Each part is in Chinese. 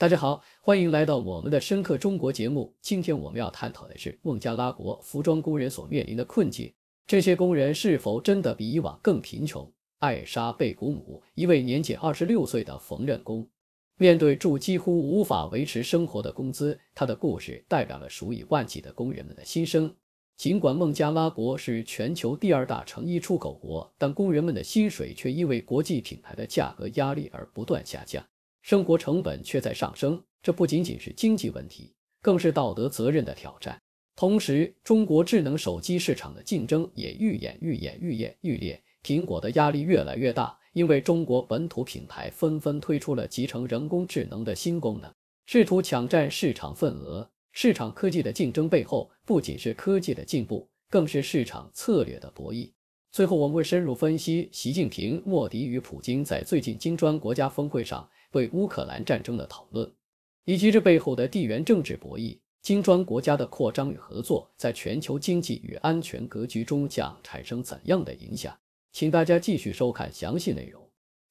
大家好，欢迎来到我们的《深刻中国》节目。今天我们要探讨的是孟加拉国服装工人所面临的困境。这些工人是否真的比以往更贫穷？艾莎·贝古姆，一位年仅二十六岁的缝纫工，面对住几乎无法维持生活的工资，她的故事代表了数以万计的工人们的心声。尽管孟加拉国是全球第二大成衣出口国，但工人们的薪水却因为国际品牌的价格压力而不断下降。生活成本却在上升，这不仅仅是经济问题，更是道德责任的挑战。同时，中国智能手机市场的竞争也愈演愈演愈演愈烈，苹果的压力越来越大，因为中国本土品牌纷纷推出了集成人工智能的新功能，试图抢占市场份额。市场科技的竞争背后，不仅是科技的进步，更是市场策略的博弈。最后，我们会深入分析习近平、莫迪与普京在最近金砖国家峰会上。对乌克兰战争的讨论，以及这背后的地缘政治博弈、金砖国家的扩张与合作，在全球经济与安全格局中将产生怎样的影响？请大家继续收看详细内容。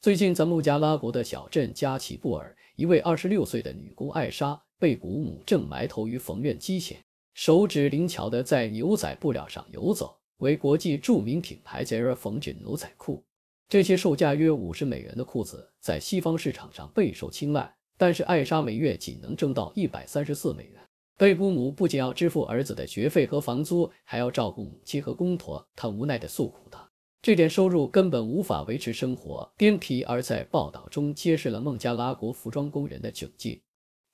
最近，在孟加拉国的小镇加奇布尔，一位二十六岁的女工艾莎被古母正埋头于缝纫机前，手指灵巧的在牛仔布料上游走，为国际著名品牌 Zara 缝制牛仔裤。这些售价约五十美元的裤子在西方市场上备受青睐，但是艾莎每月仅能挣到一百三十四美元。贝夫姆不仅要支付儿子的学费和房租，还要照顾母亲和公婆，他无奈地诉苦道：“这点收入根本无法维持生活。”《边皮》而在报道中揭示了孟加拉国服装工人的窘境，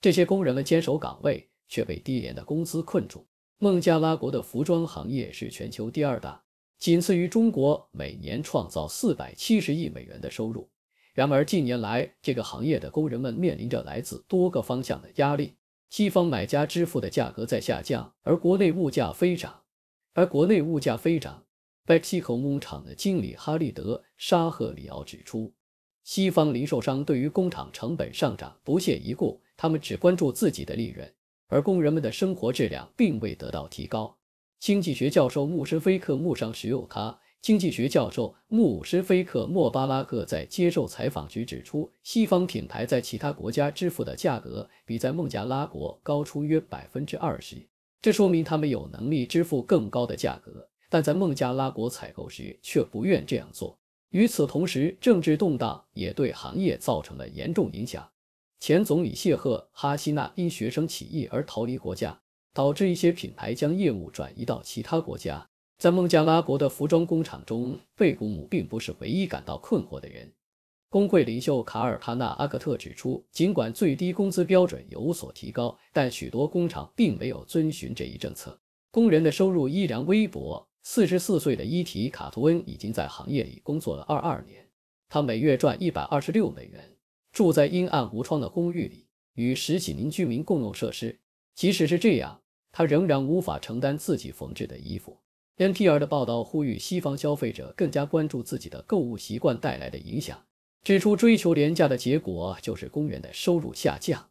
这些工人们坚守岗位，却被低廉的工资困住。孟加拉国的服装行业是全球第二大。仅次于中国，每年创造四百七十亿美元的收入。然而，近年来，这个行业的工人们面临着来自多个方向的压力：西方买家支付的价格在下降，而国内物价飞涨。而国内物价飞涨。贝西 c o 工厂的经理哈利德·沙赫里奥指出，西方零售商对于工厂成本上涨不屑一顾，他们只关注自己的利润，而工人们的生活质量并未得到提高。经济学教授穆什菲克穆尚什有卡，经济学教授穆什菲克莫巴拉克在接受采访时指出，西方品牌在其他国家支付的价格比在孟加拉国高出约百分之二十，这说明他们有能力支付更高的价格，但在孟加拉国采购时却不愿这样做。与此同时，政治动荡也对行业造成了严重影响。前总理谢赫哈希纳因学生起义而逃离国家。导致一些品牌将业务转移到其他国家。在孟加拉国的服装工厂中，贝古姆并不是唯一感到困惑的人。工会领袖卡尔哈纳阿克特指出，尽管最低工资标准有所提高，但许多工厂并没有遵循这一政策，工人的收入依然微薄。四十四岁的伊提卡图恩已经在行业里工作了二二年，他每月赚一百二十六美元，住在阴暗无窗的公寓里，与十几名居民共用设施。即使是这样，他仍然无法承担自己缝制的衣服。NPR 的报道呼吁西方消费者更加关注自己的购物习惯带来的影响，指出追求廉价的结果就是公园的收入下降。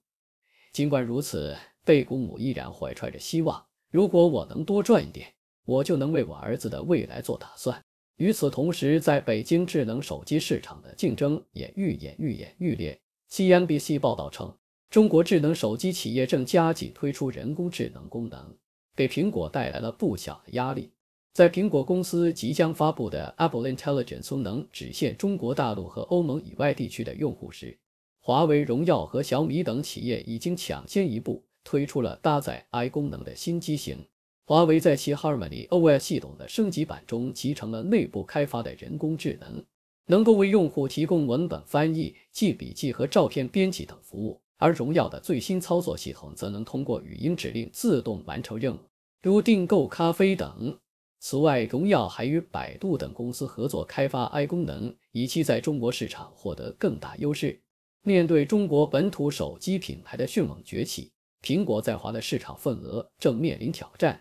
尽管如此，贝古姆依然怀揣着希望：如果我能多赚一点，我就能为我儿子的未来做打算。与此同时，在北京智能手机市场的竞争也愈演愈演愈烈。CNBC 报道称。中国智能手机企业正加紧推出人工智能功能，给苹果带来了不小的压力。在苹果公司即将发布的 Apple Intelligence 功能只限中国大陆和欧盟以外地区的用户时，华为、荣耀和小米等企业已经抢先一步推出了搭载 i 功能的新机型。华为在其 Harmony OS 系统的升级版中集成了内部开发的人工智能，能够为用户提供文本翻译、记笔记和照片编辑等服务。而荣耀的最新操作系统则能通过语音指令自动完成任务，如订购咖啡等。此外，荣耀还与百度等公司合作开发 AI 功能，以期在中国市场获得更大优势。面对中国本土手机品牌的迅猛崛起，苹果在华的市场份额正面临挑战。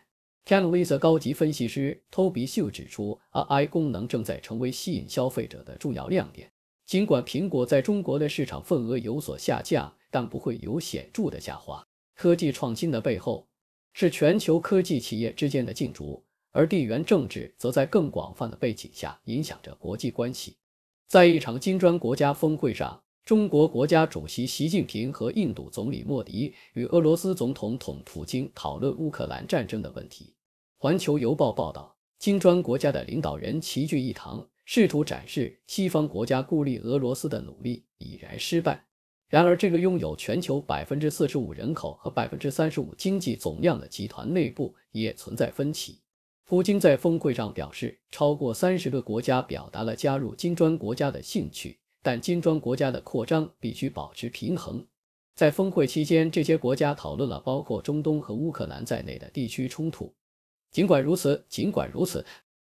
Canva 高级分析师 t o b y s s 指出，AI 功能正在成为吸引消费者的重要亮点。尽管苹果在中国的市场份额有所下降。但不会有显著的下滑。科技创新的背后是全球科技企业之间的竞逐，而地缘政治则在更广泛的背景下影响着国际关系。在一场金砖国家峰会上，中国国家主席习近平和印度总理莫迪与俄罗斯总统统普京讨论乌克兰战争的问题。环球邮报报道，金砖国家的领导人齐聚一堂，试图展示西方国家孤立俄罗斯的努力已然失败。然而，这个拥有全球百分之四十五人口和百分之三十五经济总量的集团内部也存在分歧。普京在峰会上表示，超过三十个国家表达了加入金砖国家的兴趣，但金砖国家的扩张必须保持平衡。在峰会期间，这些国家讨论了包括中东和乌克兰在内的地区冲突。尽管如此，尽管如此，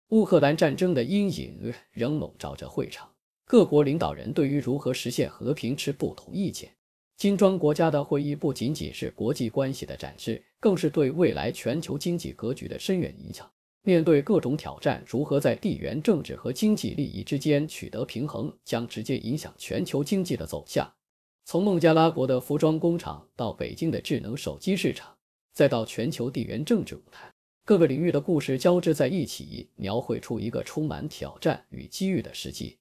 乌克兰战争的阴影仍笼罩着会场。各国领导人对于如何实现和平持不同意见。金砖国家的会议不仅仅是国际关系的展示，更是对未来全球经济格局的深远影响。面对各种挑战，如何在地缘政治和经济利益之间取得平衡，将直接影响全球经济的走向。从孟加拉国的服装工厂到北京的智能手机市场，再到全球地缘政治舞台，各个领域的故事交织在一起，描绘出一个充满挑战与机遇的世纪。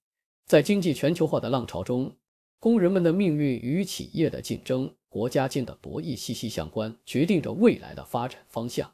在经济全球化的浪潮中，工人们的命运与企业的竞争、国家间的博弈息息相关，决定着未来的发展方向。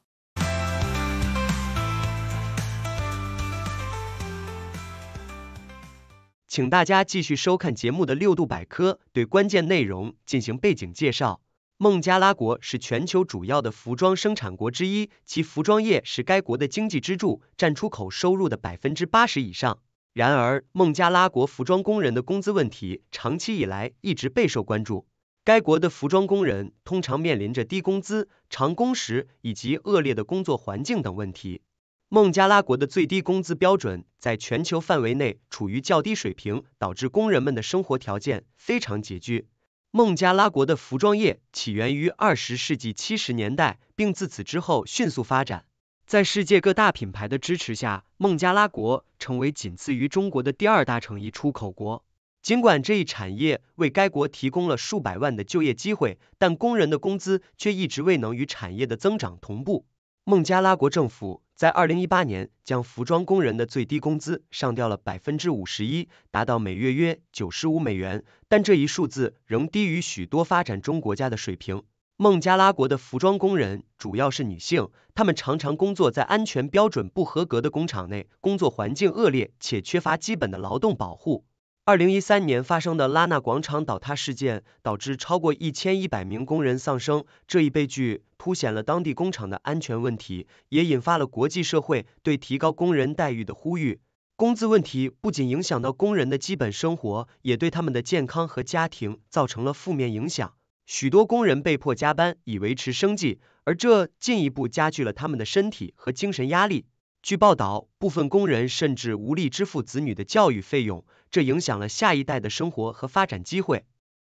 请大家继续收看节目的六度百科，对关键内容进行背景介绍。孟加拉国是全球主要的服装生产国之一，其服装业是该国的经济支柱，占出口收入的百分之八十以上。然而，孟加拉国服装工人的工资问题长期以来一直备受关注。该国的服装工人通常面临着低工资、长工时以及恶劣的工作环境等问题。孟加拉国的最低工资标准在全球范围内处于较低水平，导致工人们的生活条件非常拮据。孟加拉国的服装业起源于二十世纪七十年代，并自此之后迅速发展。在世界各大品牌的支持下，孟加拉国成为仅次于中国的第二大成衣出口国。尽管这一产业为该国提供了数百万的就业机会，但工人的工资却一直未能与产业的增长同步。孟加拉国政府在二零一八年将服装工人的最低工资上调了百分之五十一，达到每月约九十五美元，但这一数字仍低于许多发展中国家的水平。孟加拉国的服装工人主要是女性，她们常常工作在安全标准不合格的工厂内，工作环境恶劣且缺乏基本的劳动保护。二零一三年发生的拉纳广场倒塌事件导致超过一千一百名工人丧生，这一悲剧凸显了当地工厂的安全问题，也引发了国际社会对提高工人待遇的呼吁。工资问题不仅影响到工人的基本生活，也对他们的健康和家庭造成了负面影响。许多工人被迫加班以维持生计，而这进一步加剧了他们的身体和精神压力。据报道，部分工人甚至无力支付子女的教育费用，这影响了下一代的生活和发展机会。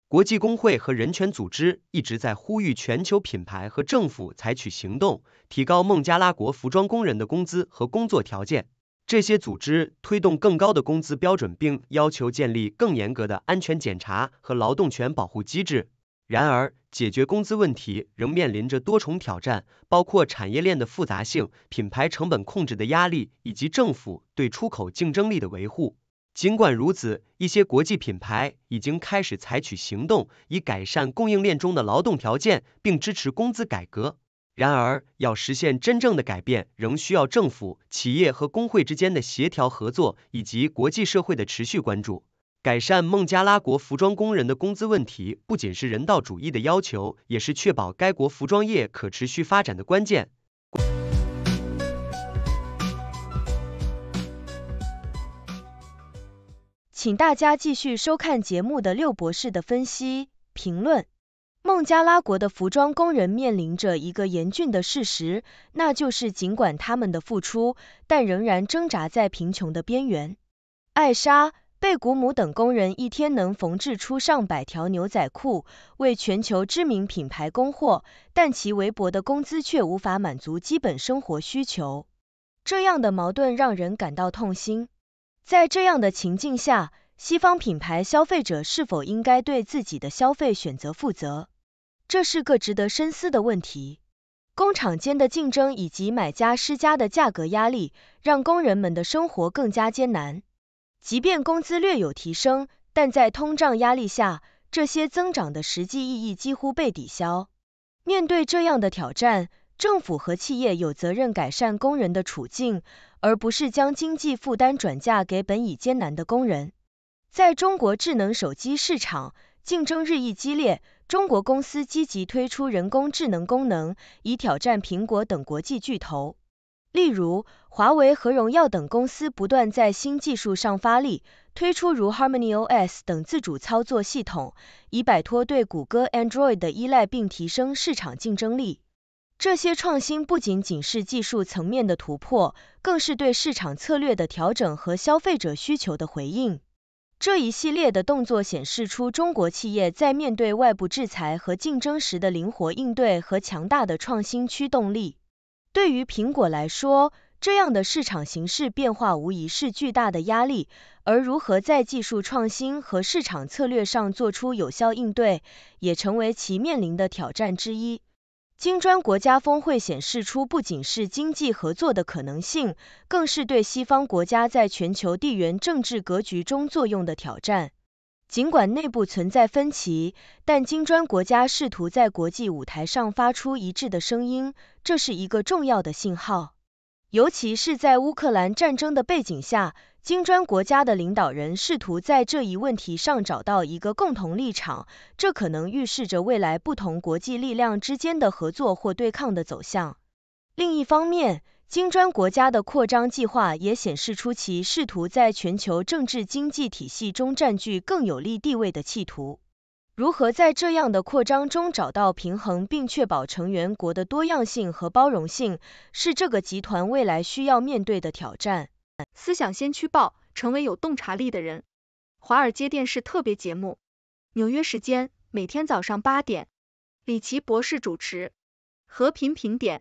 国际工会和人权组织一直在呼吁全球品牌和政府采取行动，提高孟加拉国服装工人的工资和工作条件。这些组织推动更高的工资标准，并要求建立更严格的安全检查和劳动权保护机制。然而，解决工资问题仍面临着多重挑战，包括产业链的复杂性、品牌成本控制的压力，以及政府对出口竞争力的维护。尽管如此，一些国际品牌已经开始采取行动，以改善供应链中的劳动条件，并支持工资改革。然而，要实现真正的改变，仍需要政府、企业和工会之间的协调合作，以及国际社会的持续关注。改善孟加拉国服装工人的工资问题，不仅是人道主义的要求，也是确保该国服装业可持续发展的关键。请大家继续收看节目的六博士的分析评论。孟加拉国的服装工人面临着一个严峻的事实，那就是尽管他们的付出，但仍然挣扎在贫穷的边缘。艾莎。贝古姆等工人一天能缝制出上百条牛仔裤，为全球知名品牌供货，但其微薄的工资却无法满足基本生活需求。这样的矛盾让人感到痛心。在这样的情境下，西方品牌消费者是否应该对自己的消费选择负责？这是个值得深思的问题。工厂间的竞争以及买家施加的价格压力，让工人们的生活更加艰难。即便工资略有提升，但在通胀压力下，这些增长的实际意义几乎被抵消。面对这样的挑战，政府和企业有责任改善工人的处境，而不是将经济负担转嫁给本已艰难的工人。在中国智能手机市场竞争日益激烈，中国公司积极推出人工智能功能，以挑战苹果等国际巨头。例如，华为和荣耀等公司不断在新技术上发力，推出如 HarmonyOS 等自主操作系统，以摆脱对谷歌 Android 的依赖并提升市场竞争力。这些创新不仅仅是技术层面的突破，更是对市场策略的调整和消费者需求的回应。这一系列的动作显示出中国企业在面对外部制裁和竞争时的灵活应对和强大的创新驱动力。对于苹果来说，这样的市场形势变化无疑是巨大的压力，而如何在技术创新和市场策略上做出有效应对，也成为其面临的挑战之一。金砖国家峰会显示出，不仅是经济合作的可能性，更是对西方国家在全球地缘政治格局中作用的挑战。尽管内部存在分歧，但金砖国家试图在国际舞台上发出一致的声音，这是一个重要的信号。尤其是在乌克兰战争的背景下，金砖国家的领导人试图在这一问题上找到一个共同立场，这可能预示着未来不同国际力量之间的合作或对抗的走向。另一方面，金砖国家的扩张计划也显示出其试图在全球政治经济体系中占据更有利地位的企图。如何在这样的扩张中找到平衡，并确保成员国的多样性和包容性，是这个集团未来需要面对的挑战。思想先驱报，成为有洞察力的人。华尔街电视特别节目，纽约时间每天早上八点，李奇博士主持《和平评点》。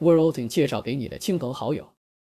w o r l d i n g 介绍给你的亲朋好友。